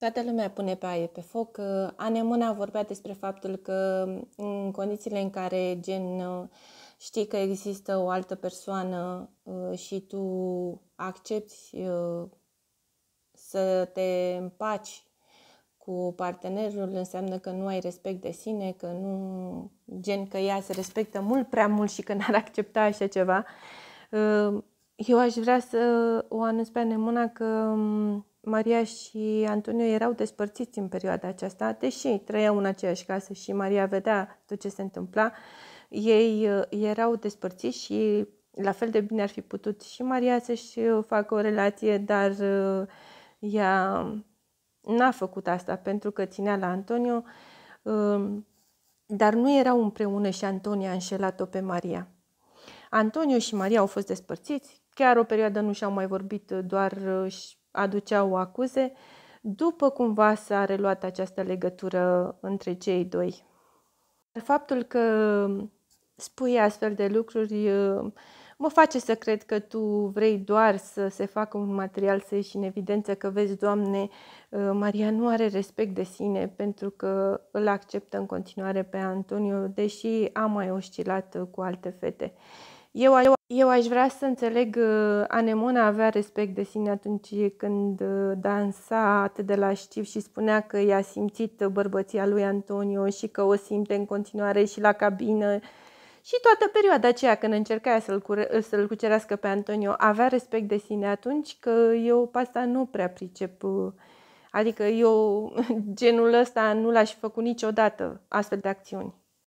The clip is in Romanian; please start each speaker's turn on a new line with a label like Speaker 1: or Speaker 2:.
Speaker 1: Toată lumea pune pe aie pe foc. Anemona vorbea despre faptul că în condițiile în care gen știi că există o altă persoană uh, și tu accepti uh, să te împaci cu partenerul înseamnă că nu ai respect de sine, că nu gen că ea se respectă mult prea mult și că n-ar accepta așa ceva. Uh, eu aș vrea să o anunț pe Anemona că um, Maria și Antonio erau despărțiți în perioada aceasta, deși trăiau în aceeași casă și Maria vedea tot ce se întâmpla, ei uh, erau despărțiți și uh, la fel de bine ar fi putut și Maria să-și uh, facă o relație, dar ea n-a făcut asta pentru că ținea la Antonio, dar nu erau împreună și Antonia a înșelat-o pe Maria. Antonio și Maria au fost despărțiți, chiar o perioadă nu și-au mai vorbit, doar și aduceau acuze, după cumva s-a reluat această legătură între cei doi. Faptul că spui astfel de lucruri mă face să cred că tu vrei doar să se facă un material să ieși în evidență că vezi, Doamne, uh, Maria nu are respect de sine pentru că îl acceptă în continuare pe Antonio, deși a mai oscilat uh, cu alte fete. Eu, eu, eu aș vrea să înțeleg, uh, Anemona avea respect de sine atunci când dansa atât de la știv și spunea că i-a simțit bărbăția lui Antonio și că o simte în continuare și la cabină și toată perioada aceea când încerca să-l, să cucerească pe Antonio, avea respect de sine atunci că eu pe asta nu prea pricep. Uh, adică eu genul ăsta nu l-aș fi făcut niciodată, astfel de acțiuni.